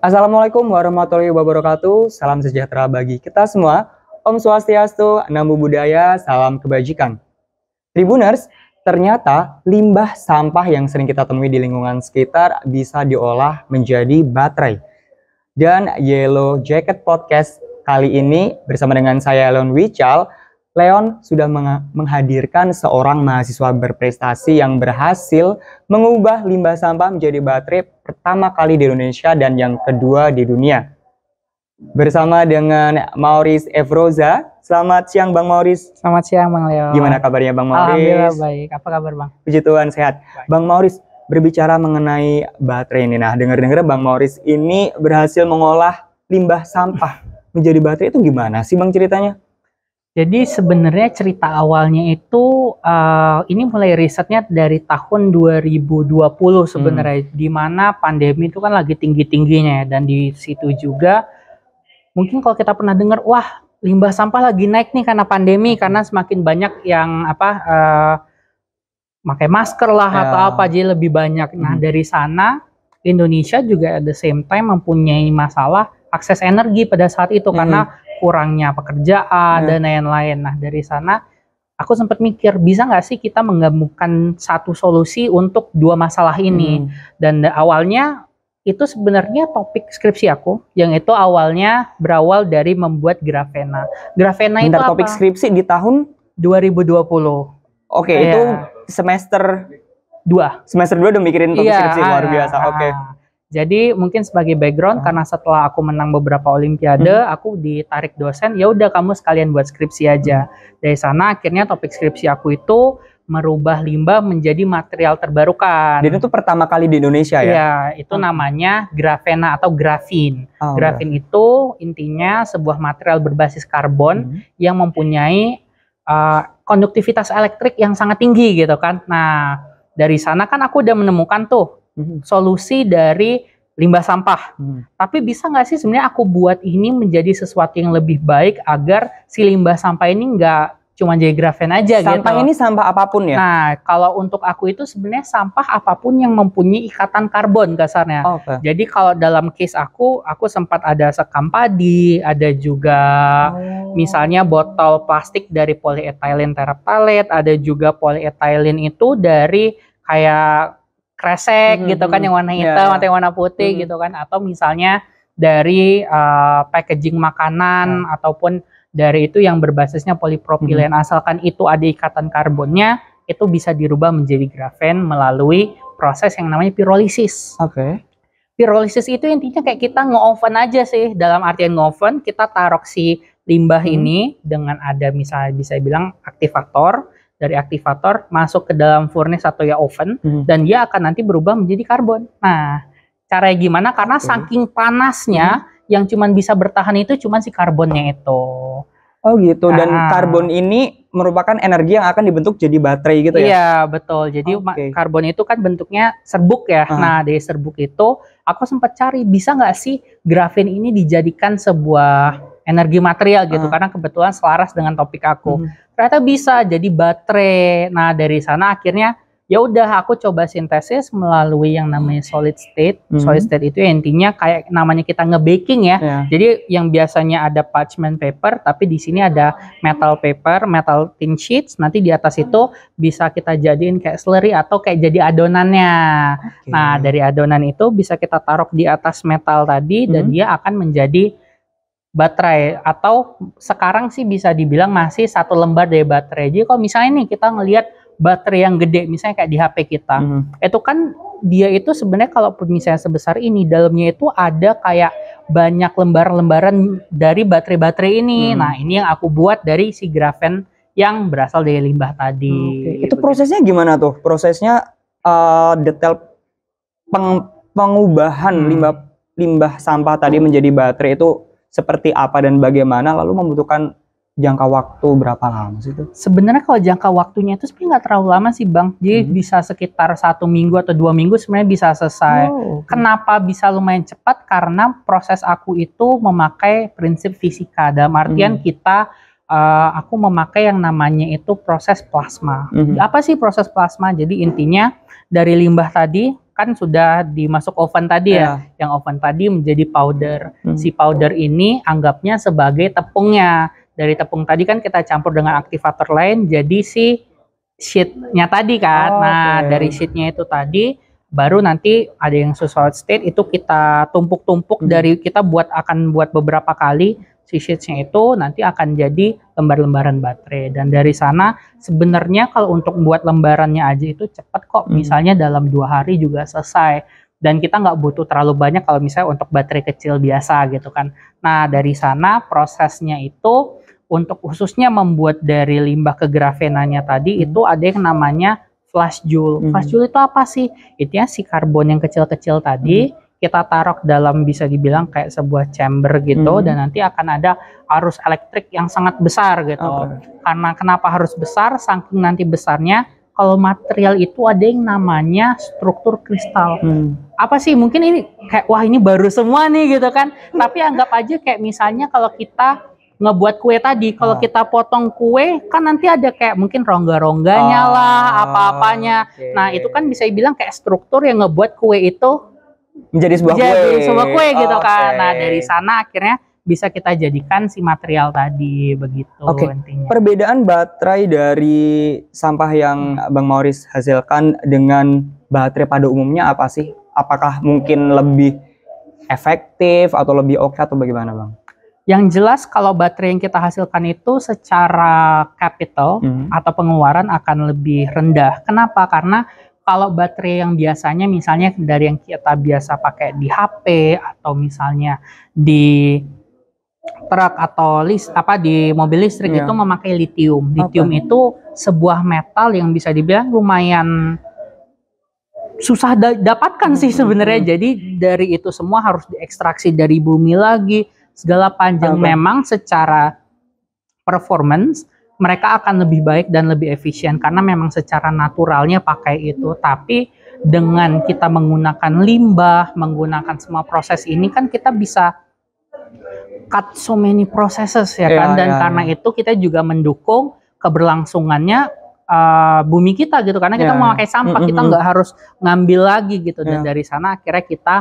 Assalamualaikum warahmatullahi wabarakatuh. Salam sejahtera bagi kita semua. Om Swastiastu, Namo Buddhaya, salam kebajikan. Tribuners, ternyata limbah sampah yang sering kita temui di lingkungan sekitar bisa diolah menjadi baterai. Dan Yellow Jacket Podcast kali ini bersama dengan saya Elon Wichal Leon sudah menghadirkan seorang mahasiswa berprestasi yang berhasil mengubah limbah sampah menjadi baterai pertama kali di Indonesia dan yang kedua di dunia. Bersama dengan Maurice Evroza, selamat siang Bang Maurice. Selamat siang Bang Leon. Gimana kabarnya Bang Maurice? Alhamdulillah baik, apa kabar Bang? Puji Tuhan sehat. Baik. Bang Maurice, berbicara mengenai baterai ini. Nah, dengar-dengar Bang Maurice ini berhasil mengolah limbah sampah menjadi baterai itu gimana sih Bang ceritanya? Jadi sebenarnya cerita awalnya itu uh, ini mulai risetnya dari tahun 2020 hmm. sebenarnya hmm. di mana pandemi itu kan lagi tinggi-tingginya ya dan di situ juga mungkin kalau kita pernah dengar wah limbah sampah lagi naik nih karena pandemi hmm. karena semakin banyak yang apa uh, pakai masker lah yeah. atau ya. apa aja lebih banyak. Nah, hmm. dari sana Indonesia juga at the same time mempunyai masalah akses energi pada saat itu hmm. karena kurangnya pekerjaan hmm. dan lain-lain. Nah dari sana aku sempat mikir bisa nggak sih kita menggabungkan satu solusi untuk dua masalah ini. Hmm. Dan awalnya itu sebenarnya topik skripsi aku yang itu awalnya berawal dari membuat grafena. Grafena Bentar, itu apa? topik skripsi di tahun 2020. Oke, okay, iya. itu semester dua. Semester dua udah mikirin topik yeah, skripsi luar biasa. Ah, Oke. Okay. Jadi mungkin sebagai background hmm. karena setelah aku menang beberapa olimpiade, hmm. aku ditarik dosen, ya udah kamu sekalian buat skripsi aja. Hmm. Dari sana akhirnya topik skripsi aku itu merubah limbah menjadi material terbarukan. Dan itu pertama kali di Indonesia ya? Iya, itu hmm. namanya grafena atau grafin. Oh, grafin okay. itu intinya sebuah material berbasis karbon hmm. yang mempunyai uh, konduktivitas elektrik yang sangat tinggi gitu kan. Nah, dari sana kan aku udah menemukan tuh Hmm. solusi dari limbah sampah. Hmm. Tapi bisa nggak sih sebenarnya aku buat ini menjadi sesuatu yang lebih baik agar si limbah sampah ini nggak cuma jadi grafen aja sampah gitu. Sampah ini sampah apapun ya? Nah, kalau untuk aku itu sebenarnya sampah apapun yang mempunyai ikatan karbon kasarnya. Okay. Jadi kalau dalam case aku, aku sempat ada sekam padi, ada juga oh. misalnya botol plastik dari polyethylene terephthalate, ada juga polyethylene itu dari kayak kresek -hmm. gitu kan yang warna iya. hitam yeah. atau yang warna putih -hmm. gitu kan atau misalnya dari uh, packaging makanan -hmm. ataupun dari itu yang berbasisnya polipropilen -hmm. asalkan itu ada ikatan karbonnya itu bisa dirubah menjadi grafen melalui proses yang namanya pirolisis. Oke. Okay. Pirolisis itu intinya kayak kita nge-oven aja sih. Dalam artian nge-oven kita taruh si limbah hmm. ini dengan ada misalnya bisa bilang aktivator dari aktivator masuk ke dalam furnace atau ya oven hmm. dan dia akan nanti berubah menjadi karbon. Nah, caranya gimana? Karena hmm. saking panasnya hmm. yang cuman bisa bertahan itu cuman si karbonnya itu. Oh gitu. Dan ah. karbon ini merupakan energi yang akan dibentuk jadi baterai gitu ya? Iya betul. Jadi okay. karbon itu kan bentuknya serbuk ya. Hmm. Nah dari serbuk itu aku sempat cari bisa nggak sih grafin ini dijadikan sebuah energi material gitu uh. karena kebetulan selaras dengan topik aku. Hmm. Ternyata bisa jadi baterai. Nah, dari sana akhirnya ya udah aku coba sintesis melalui yang namanya solid state. Hmm. Solid state itu ya intinya kayak namanya kita ngebaking ya. Yeah. Jadi yang biasanya ada parchment paper tapi di sini ada metal paper, metal tin sheets. Nanti di atas itu bisa kita jadiin kayak slurry atau kayak jadi adonannya. Okay. Nah, dari adonan itu bisa kita taruh di atas metal tadi hmm. dan dia akan menjadi baterai atau sekarang sih bisa dibilang masih satu lembar dari baterai. Jadi kalau misalnya nih kita ngelihat baterai yang gede misalnya kayak di HP kita, hmm. itu kan dia itu sebenarnya kalau misalnya sebesar ini dalamnya itu ada kayak banyak lembaran lembaran dari baterai-baterai ini. Hmm. Nah, ini yang aku buat dari si grafen yang berasal dari limbah tadi. Okay. Itu gitu prosesnya gimana tuh? Prosesnya uh, detail peng pengubahan hmm. limbah limbah sampah tadi hmm. menjadi baterai itu seperti apa dan bagaimana lalu membutuhkan jangka waktu berapa lama sih itu? Sebenarnya kalau jangka waktunya itu sebenarnya nggak terlalu lama sih bang, jadi hmm. bisa sekitar satu minggu atau dua minggu sebenarnya bisa selesai. Oh, okay. Kenapa bisa lumayan cepat? Karena proses aku itu memakai prinsip fisika. Dalam artian hmm. kita, uh, aku memakai yang namanya itu proses plasma. Hmm. Apa sih proses plasma? Jadi intinya dari limbah tadi kan sudah dimasuk oven tadi ya, iya. yang oven tadi menjadi powder. Hmm. Si powder ini anggapnya sebagai tepungnya. Dari tepung tadi kan kita campur dengan aktivator lain, jadi si sheetnya tadi kan. Oh, nah okay. dari sheetnya itu tadi baru nanti ada yang solid state itu kita tumpuk-tumpuk hmm. dari kita buat akan buat beberapa kali si sheetsnya itu nanti akan jadi lembar-lembaran baterai dan dari sana sebenarnya kalau untuk buat lembarannya aja itu cepat kok hmm. misalnya dalam dua hari juga selesai dan kita nggak butuh terlalu banyak kalau misalnya untuk baterai kecil biasa gitu kan. Nah dari sana prosesnya itu untuk khususnya membuat dari limbah kegrafenanya tadi hmm. itu ada yang namanya flash joule. Hmm. Flash joule itu apa sih? Itu ya si karbon yang kecil-kecil tadi hmm kita taruh dalam bisa dibilang kayak sebuah chamber gitu hmm. dan nanti akan ada arus elektrik yang sangat besar gitu. Okay. Karena kenapa harus besar? Saking nanti besarnya kalau material itu ada yang namanya struktur kristal. Hmm. Apa sih? Mungkin ini kayak wah ini baru semua nih gitu kan. Tapi anggap aja kayak misalnya kalau kita ngebuat kue tadi kalau ah. kita potong kue kan nanti ada kayak mungkin rongga-rongganya ah, lah apa-apanya okay. nah itu kan bisa dibilang kayak struktur yang ngebuat kue itu menjadi sebuah menjadi kue. sebuah kue gitu okay. kan. Nah, dari sana akhirnya bisa kita jadikan si material tadi begitu okay. intinya. Perbedaan baterai dari sampah yang Bang Maurice hasilkan dengan baterai pada umumnya apa sih? Apakah mungkin lebih efektif atau lebih oke okay atau bagaimana, Bang? Yang jelas kalau baterai yang kita hasilkan itu secara capital hmm. atau pengeluaran akan lebih rendah. Kenapa? Karena kalau baterai yang biasanya misalnya dari yang kita biasa pakai di HP atau misalnya di truk atau list apa di mobil listrik yeah. itu memakai litium. Litium okay. itu sebuah metal yang bisa dibilang lumayan susah da dapatkan sih hmm, sebenarnya. Mm -hmm. Jadi dari itu semua harus diekstraksi dari bumi lagi segala panjang. Okay. Memang secara performance mereka akan lebih baik dan lebih efisien karena memang secara naturalnya pakai itu tapi dengan kita menggunakan limbah menggunakan semua proses ini kan kita bisa cut so many processes ya kan iya, dan iya, iya. karena itu kita juga mendukung keberlangsungannya uh, bumi kita gitu karena kita yeah. pakai sampah kita nggak harus ngambil lagi gitu dan dari sana akhirnya kita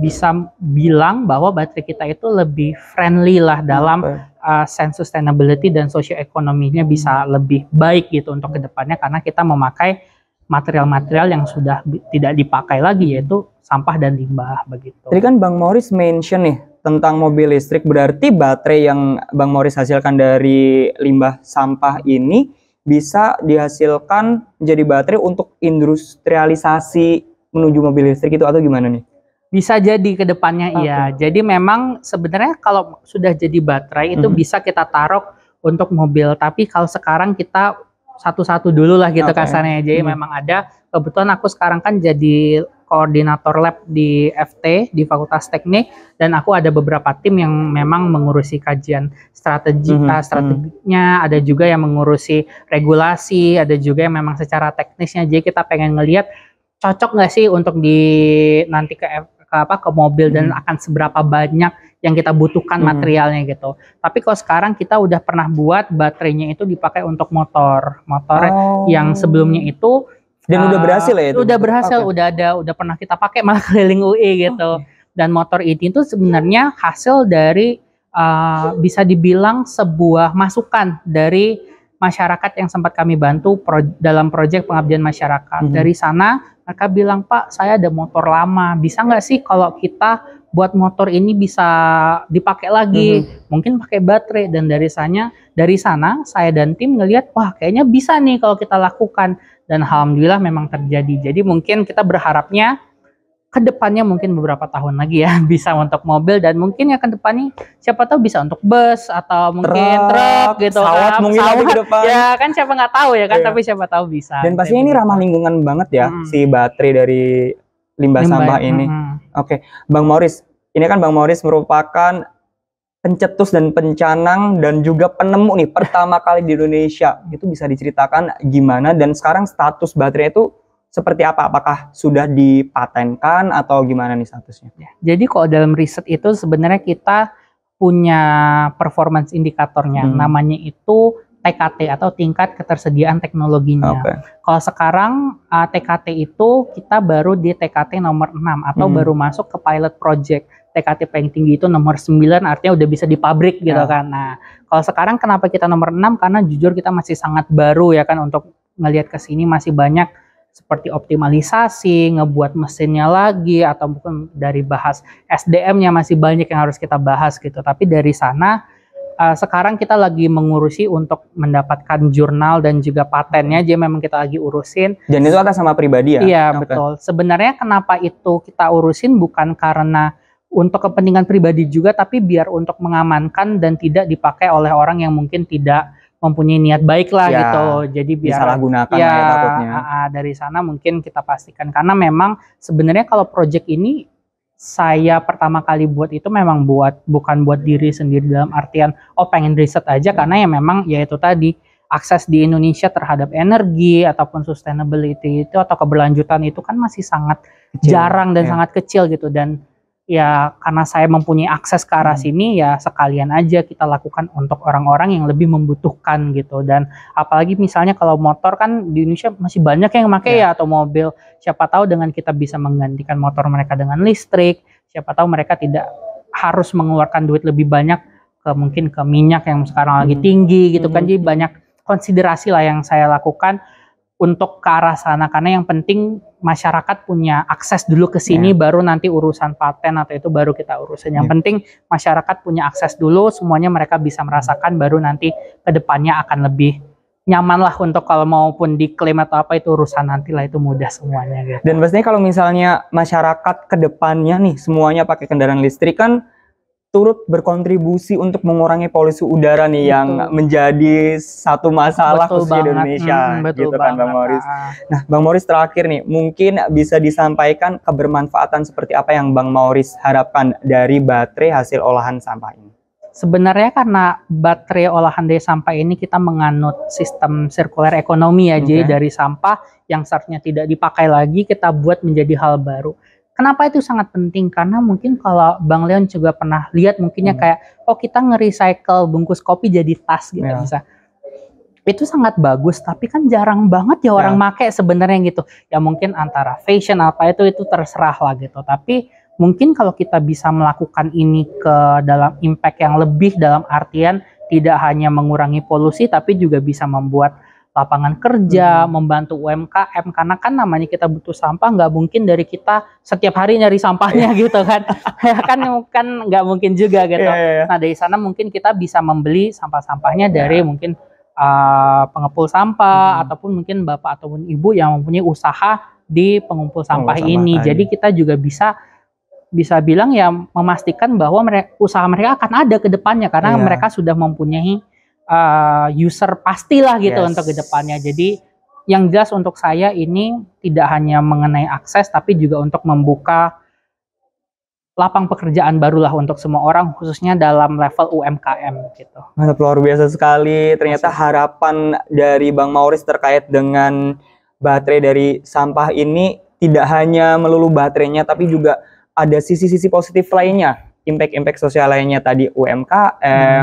bisa bilang bahwa baterai kita itu lebih friendly lah dalam uh, sense sustainability dan sosioekonominya bisa lebih baik gitu untuk kedepannya karena kita memakai material-material yang sudah tidak dipakai lagi yaitu sampah dan limbah begitu. Jadi kan Bang Morris mention nih tentang mobil listrik berarti baterai yang Bang Morris hasilkan dari limbah sampah ini bisa dihasilkan menjadi baterai untuk industrialisasi menuju mobil listrik itu atau gimana nih? Bisa jadi ke depannya okay. iya. Jadi memang sebenarnya kalau sudah jadi baterai itu -hmm. bisa kita taruh untuk mobil, tapi kalau sekarang kita satu-satu dulu lah gitu okay. kasarnya. Jadi -hmm. memang ada kebetulan aku sekarang kan jadi koordinator lab di FT di Fakultas Teknik dan aku ada beberapa tim yang memang mengurusi kajian strategi mm -hmm. strateginya ada juga yang mengurusi regulasi ada juga yang memang secara teknisnya jadi kita pengen ngelihat cocok nggak sih untuk di nanti ke ke apa ke mobil dan hmm. akan seberapa banyak yang kita butuhkan hmm. materialnya gitu. Tapi kalau sekarang kita udah pernah buat baterainya itu dipakai untuk motor, motor oh. yang sebelumnya itu dan uh, udah eh, berhasil ya itu. Udah berhasil, okay. udah ada, udah pernah kita pakai malah keliling UI gitu. Okay. Dan motor ini itu sebenarnya hasil dari uh, bisa dibilang sebuah masukan dari masyarakat yang sempat kami bantu pro dalam proyek pengabdian masyarakat. Hmm. Dari sana mereka bilang, "Pak, saya ada motor lama. Bisa nggak sih kalau kita buat motor ini bisa dipakai lagi, hmm. mungkin pakai baterai?" Dan dari sana, dari sana saya dan tim ngelihat, "Wah, kayaknya bisa nih kalau kita lakukan." Dan alhamdulillah memang terjadi. Jadi mungkin kita berharapnya kedepannya mungkin beberapa tahun lagi ya bisa untuk mobil dan mungkin ya kedepannya siapa tahu bisa untuk bus atau mungkin truk, gitu pesawat kan. mungkin pesawat, depan. ya kan siapa nggak tahu ya kan iya. tapi siapa tahu bisa dan pasti ini gitu. ramah lingkungan banget ya hmm. si baterai dari limbah, limbah sampah hmm, ini hmm. oke bang Morris ini kan bang Morris merupakan pencetus dan pencanang dan juga penemu nih pertama kali di Indonesia itu bisa diceritakan gimana dan sekarang status baterai itu seperti apa? Apakah sudah dipatenkan atau gimana nih statusnya? Ya, jadi kalau dalam riset itu sebenarnya kita punya performance indikatornya, hmm. namanya itu TKT atau tingkat ketersediaan teknologinya. Okay. Kalau sekarang uh, TKT itu kita baru di TKT nomor 6 atau hmm. baru masuk ke pilot project. TKT paling tinggi itu nomor 9 artinya udah bisa di pabrik gitu yeah. kan. Nah, kalau sekarang kenapa kita nomor 6 karena jujur kita masih sangat baru ya kan untuk ngelihat ke sini masih banyak seperti optimalisasi, ngebuat mesinnya lagi, atau mungkin dari bahas SDM-nya masih banyak yang harus kita bahas gitu. Tapi dari sana eh, sekarang kita lagi mengurusi untuk mendapatkan jurnal dan juga patennya Jadi memang kita lagi urusin. Dan itu atas sama pribadi ya? Iya okay. betul. Sebenarnya kenapa itu kita urusin bukan karena untuk kepentingan pribadi juga, tapi biar untuk mengamankan dan tidak dipakai oleh orang yang mungkin tidak mempunyai niat baik lah ya, gitu. Jadi biar gunakan ya, ya takutnya. dari sana mungkin kita pastikan karena memang sebenarnya kalau project ini saya pertama kali buat itu memang buat bukan buat diri sendiri dalam artian oh pengen riset aja ya. karena ya memang yaitu tadi akses di Indonesia terhadap energi ataupun sustainability itu atau keberlanjutan itu kan masih sangat kecil, jarang dan ya. sangat kecil gitu dan ya karena saya mempunyai akses ke arah hmm. sini ya sekalian aja kita lakukan untuk orang-orang yang lebih membutuhkan gitu dan apalagi misalnya kalau motor kan di Indonesia masih banyak yang pakai ya. ya atau mobil siapa tahu dengan kita bisa menggantikan motor mereka dengan listrik siapa tahu mereka tidak harus mengeluarkan duit lebih banyak ke mungkin ke minyak yang sekarang lagi hmm. tinggi gitu kan hmm. jadi banyak konsiderasi lah yang saya lakukan untuk ke arah sana karena yang penting masyarakat punya akses dulu ke sini yeah. baru nanti urusan paten atau itu baru kita urusin. Yang yeah. penting masyarakat punya akses dulu semuanya mereka bisa merasakan baru nanti ke depannya akan lebih nyaman lah untuk kalau maupun diklaim atau apa itu urusan nanti lah itu mudah semuanya gitu. Dan pastinya kalau misalnya masyarakat ke depannya nih semuanya pakai kendaraan listrik kan turut berkontribusi untuk mengurangi polusi udara nih betul. yang menjadi satu masalah betul khusus banget. di Indonesia hmm, betul gitu kan Bang Morris. Nah, Bang Morris terakhir nih, mungkin bisa disampaikan kebermanfaatan seperti apa yang Bang Morris harapkan dari baterai hasil olahan sampah ini. Sebenarnya karena baterai olahan dari sampah ini kita menganut sistem sirkuler ekonomi ya, okay. jadi dari sampah yang seharusnya tidak dipakai lagi kita buat menjadi hal baru Kenapa itu sangat penting? Karena mungkin kalau Bang Leon juga pernah lihat mungkinnya hmm. kayak oh kita nge-recycle bungkus kopi jadi tas gitu yeah. bisa. Itu sangat bagus, tapi kan jarang banget ya orang yeah. make sebenarnya gitu. Ya mungkin antara fashion apa itu itu terserah lah gitu. Tapi mungkin kalau kita bisa melakukan ini ke dalam impact yang lebih dalam artian tidak hanya mengurangi polusi tapi juga bisa membuat lapangan kerja, hmm. membantu UMKM karena kan namanya kita butuh sampah nggak mungkin dari kita setiap hari nyari sampahnya iya. gitu kan kan kan nggak mungkin juga iya, gitu. Yeah, yeah. Nah dari sana mungkin kita bisa membeli sampah-sampahnya yeah. dari mungkin uh, pengepul sampah hmm. ataupun mungkin bapak ataupun ibu yang mempunyai usaha di pengumpul sampah oh, ini. Aja. Jadi kita juga bisa bisa bilang ya memastikan bahwa mereka, usaha mereka akan ada ke depannya karena yeah. mereka sudah mempunyai uh, user pastilah gitu yes. untuk kedepannya. Jadi yang jelas untuk saya ini tidak hanya mengenai akses tapi juga untuk membuka lapang pekerjaan barulah untuk semua orang khususnya dalam level UMKM gitu. Mantap luar biasa sekali. Ternyata harapan dari Bang Mauris terkait dengan baterai dari sampah ini tidak hanya melulu baterainya tapi juga ada sisi-sisi positif lainnya impact-impact sosial lainnya tadi UMKM,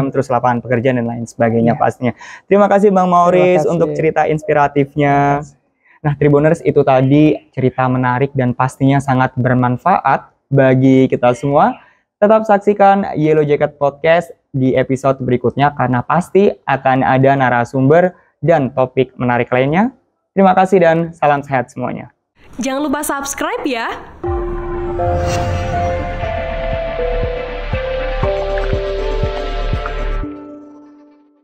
hmm. terus lapangan pekerjaan dan lain sebagainya yeah. pastinya. Terima kasih Bang Mauris untuk cerita inspiratifnya. Nah, Tribuners itu tadi cerita menarik dan pastinya sangat bermanfaat bagi kita semua. Tetap saksikan Yellow Jacket Podcast di episode berikutnya karena pasti akan ada narasumber dan topik menarik lainnya. Terima kasih dan salam sehat semuanya. Jangan lupa subscribe ya.